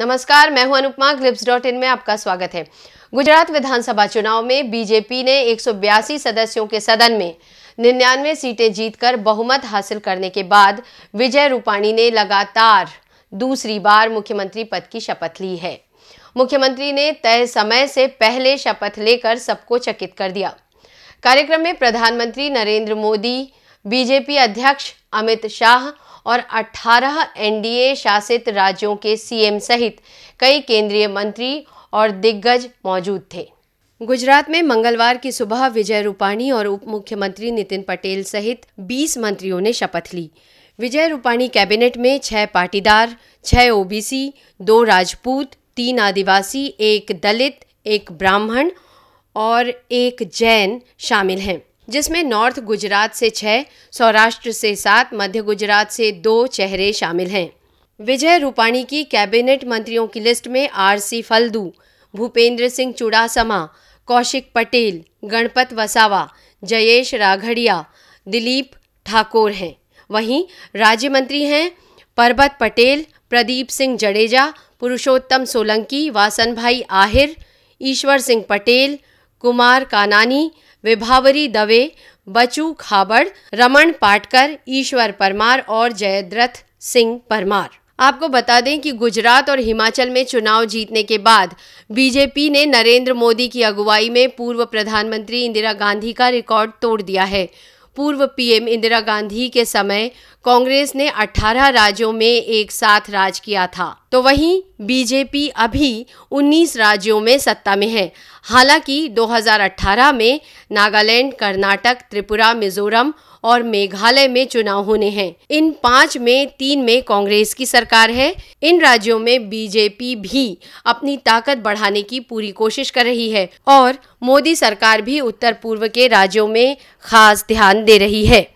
नमस्कार मैं हूं अनुपमा ग्लिप्स डॉट इन में आपका स्वागत है गुजरात विधानसभा चुनाव में बीजेपी ने एक सदस्यों के सदन में निन्यानवे सीटें जीतकर बहुमत हासिल करने के बाद विजय रूपाणी ने लगातार दूसरी बार मुख्यमंत्री पद की शपथ ली है मुख्यमंत्री ने तय समय से पहले शपथ लेकर सबको चकित कर दिया कार्यक्रम में प्रधानमंत्री नरेंद्र मोदी बीजेपी अध्यक्ष अमित शाह और 18 एनडीए शासित राज्यों के सीएम सहित कई केंद्रीय मंत्री और दिग्गज मौजूद थे गुजरात में मंगलवार की सुबह विजय रूपाणी और उप मुख्यमंत्री नितिन पटेल सहित 20 मंत्रियों ने शपथ ली विजय रूपाणी कैबिनेट में छह पाटीदार छह ओबीसी दो राजपूत तीन आदिवासी एक दलित एक ब्राह्मण और एक जैन शामिल हैं जिसमें नॉर्थ गुजरात से छः सौराष्ट्र से सात मध्य गुजरात से दो चेहरे शामिल हैं विजय रूपाणी की कैबिनेट मंत्रियों की लिस्ट में आरसी फलदू भूपेंद्र सिंह चुड़ासमा कौशिक पटेल गणपत वसावा जयेश राघड़िया दिलीप ठाकुर हैं वहीं राज्य मंत्री हैं परबत पटेल प्रदीप सिंह जडेजा पुरुषोत्तम सोलंकी वासन भाई आहिर ईश्वर सिंह पटेल कुमार कानानी विभावरी दवे बचू खाबड़ रमन पाटकर ईश्वर परमार और जयद्रथ सिंह परमार आपको बता दें कि गुजरात और हिमाचल में चुनाव जीतने के बाद बीजेपी ने नरेंद्र मोदी की अगुवाई में पूर्व प्रधानमंत्री इंदिरा गांधी का रिकॉर्ड तोड़ दिया है पूर्व पीएम इंदिरा गांधी के समय कांग्रेस ने 18 राज्यों में एक साथ राज किया था तो वहीं बीजेपी अभी 19 राज्यों में सत्ता में है हालांकि 2018 में नागालैंड कर्नाटक त्रिपुरा मिजोरम और मेघालय में चुनाव होने हैं इन पांच में तीन में कांग्रेस की सरकार है इन राज्यों में बीजेपी भी अपनी ताकत बढ़ाने की पूरी कोशिश कर रही है और मोदी सरकार भी उत्तर पूर्व के राज्यों में खास ध्यान दे रही है